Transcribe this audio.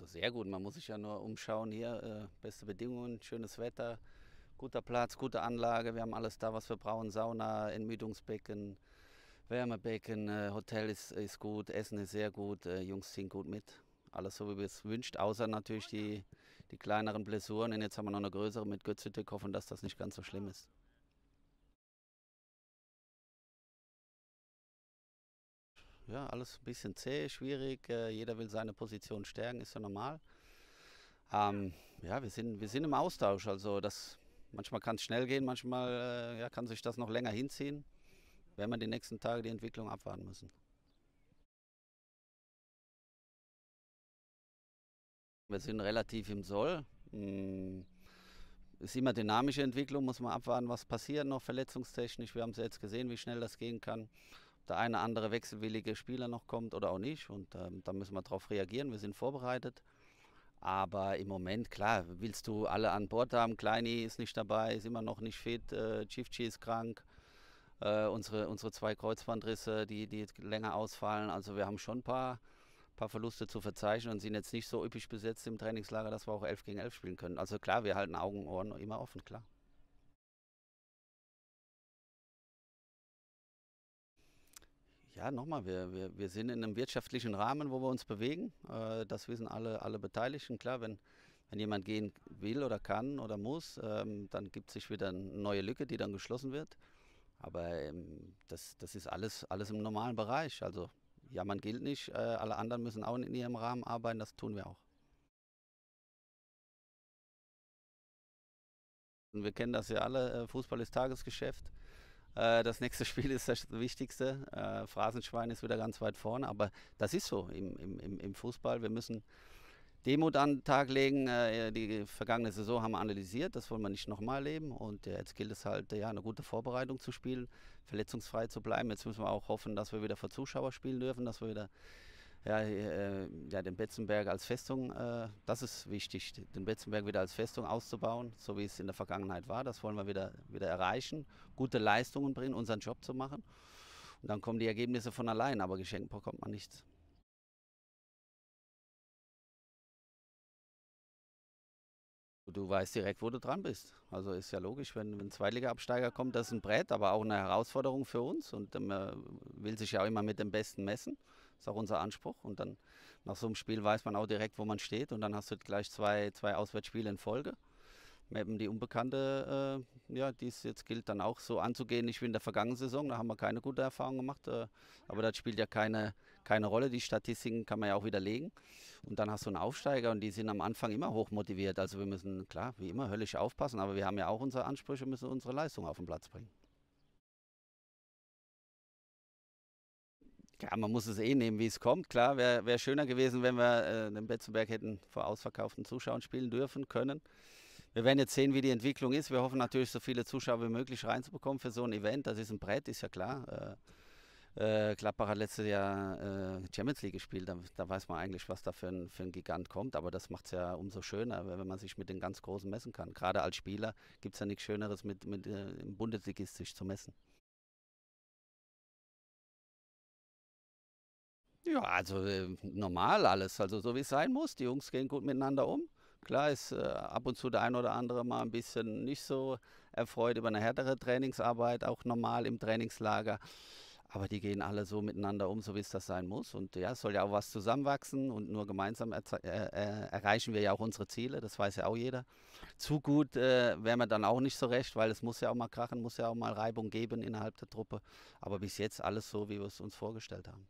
also sehr gut. Man muss sich ja nur umschauen hier. Äh, beste Bedingungen, schönes Wetter, guter Platz, gute Anlage. Wir haben alles da, was wir brauchen. Sauna, Entmüdungsbecken, Wärmebecken, äh, Hotel ist, ist gut, Essen ist sehr gut, äh, Jungs ziehen gut mit. Alles so, wie wir es wünscht, außer natürlich die, die kleineren Blessuren. Und jetzt haben wir noch eine größere mit Götze Hoffen, dass das nicht ganz so schlimm ist. ja, alles ein bisschen zäh, schwierig. Äh, jeder will seine Position stärken, ist ja normal. Ähm, ja, wir sind, wir sind im Austausch. Also das, manchmal kann es schnell gehen, manchmal äh, ja, kann sich das noch länger hinziehen. Werden wir die nächsten Tage die Entwicklung abwarten müssen. Wir sind relativ im Soll. Hm ist immer dynamische Entwicklung, muss man abwarten, was passiert noch verletzungstechnisch. Wir haben es jetzt gesehen, wie schnell das gehen kann der eine andere wechselwillige Spieler noch kommt oder auch nicht. Und ähm, da müssen wir darauf reagieren. Wir sind vorbereitet. Aber im Moment, klar, willst du alle an Bord haben. Kleini ist nicht dabei, ist immer noch nicht fit. Äh, Chifchi ist krank. Äh, unsere, unsere zwei Kreuzbandrisse, die, die jetzt länger ausfallen. Also wir haben schon ein paar, paar Verluste zu verzeichnen und sind jetzt nicht so üppig besetzt im Trainingslager, dass wir auch 11 gegen 11 spielen können. Also klar, wir halten Augen und Ohren immer offen, klar. Ja, nochmal, wir, wir, wir sind in einem wirtschaftlichen Rahmen, wo wir uns bewegen. Äh, das wissen alle, alle Beteiligten. Klar, wenn, wenn jemand gehen will oder kann oder muss, ähm, dann gibt sich wieder eine neue Lücke, die dann geschlossen wird. Aber ähm, das, das ist alles, alles im normalen Bereich. Also ja, man gilt nicht, äh, alle anderen müssen auch in ihrem Rahmen arbeiten, das tun wir auch. Wir kennen das ja alle, äh, Fußball ist Tagesgeschäft. Äh, das nächste Spiel ist das Wichtigste. Äh, Phrasenschwein ist wieder ganz weit vorne, aber das ist so im, im, im Fußball. Wir müssen Demut an den Tag legen. Äh, die vergangene Saison haben wir analysiert, das wollen wir nicht nochmal erleben. Und äh, jetzt gilt es halt, ja, eine gute Vorbereitung zu spielen, verletzungsfrei zu bleiben. Jetzt müssen wir auch hoffen, dass wir wieder vor Zuschauer spielen dürfen, dass wir wieder ja, äh, ja, den Betzenberg als Festung, äh, das ist wichtig, den Betzenberg wieder als Festung auszubauen, so wie es in der Vergangenheit war. Das wollen wir wieder, wieder erreichen, gute Leistungen bringen, unseren Job zu machen. Und dann kommen die Ergebnisse von allein, aber geschenkt bekommt man nichts. Du weißt direkt, wo du dran bist. Also ist ja logisch, wenn ein Zweitliga-Absteiger kommt, das ist ein Brett, aber auch eine Herausforderung für uns. Und man ähm, äh, will sich ja auch immer mit dem Besten messen ist auch unser Anspruch. Und dann nach so einem Spiel weiß man auch direkt, wo man steht. Und dann hast du gleich zwei, zwei Auswärtsspiele in Folge. Eben die Unbekannte, äh, ja, die es jetzt gilt, dann auch so anzugehen. nicht wie in der vergangenen Saison, da haben wir keine gute Erfahrung gemacht, äh, aber das spielt ja keine, keine Rolle. Die Statistiken kann man ja auch widerlegen. Und dann hast du einen Aufsteiger und die sind am Anfang immer hoch motiviert. Also wir müssen, klar, wie immer, höllisch aufpassen, aber wir haben ja auch unsere Ansprüche, müssen unsere Leistung auf den Platz bringen. Ja, man muss es eh nehmen, wie es kommt. Klar, wäre wär schöner gewesen, wenn wir äh, den Betzenberg hätten vor ausverkauften Zuschauern spielen dürfen können. Wir werden jetzt sehen, wie die Entwicklung ist. Wir hoffen natürlich, so viele Zuschauer wie möglich reinzubekommen für so ein Event. Das ist ein Brett, ist ja klar. Äh, äh, Gladbach hat letztes Jahr äh, Champions League gespielt. Da, da, weiß man eigentlich, was da für ein, für ein Gigant kommt. Aber das macht es ja umso schöner, wenn man sich mit den ganz Großen messen kann. Gerade als Spieler gibt es ja nichts Schöneres, mit, mit äh, im Bundesligist sich zu messen. Ja, also äh, normal alles, also so wie es sein muss. Die Jungs gehen gut miteinander um. Klar ist äh, ab und zu der ein oder andere mal ein bisschen nicht so erfreut über eine härtere Trainingsarbeit, auch normal im Trainingslager. Aber die gehen alle so miteinander um, so wie es das sein muss. Und ja, es soll ja auch was zusammenwachsen und nur gemeinsam äh, äh, erreichen wir ja auch unsere Ziele, das weiß ja auch jeder. Zu gut äh, wären wir dann auch nicht so recht, weil es muss ja auch mal krachen, muss ja auch mal Reibung geben innerhalb der Truppe. Aber bis jetzt alles so, wie wir es uns vorgestellt haben.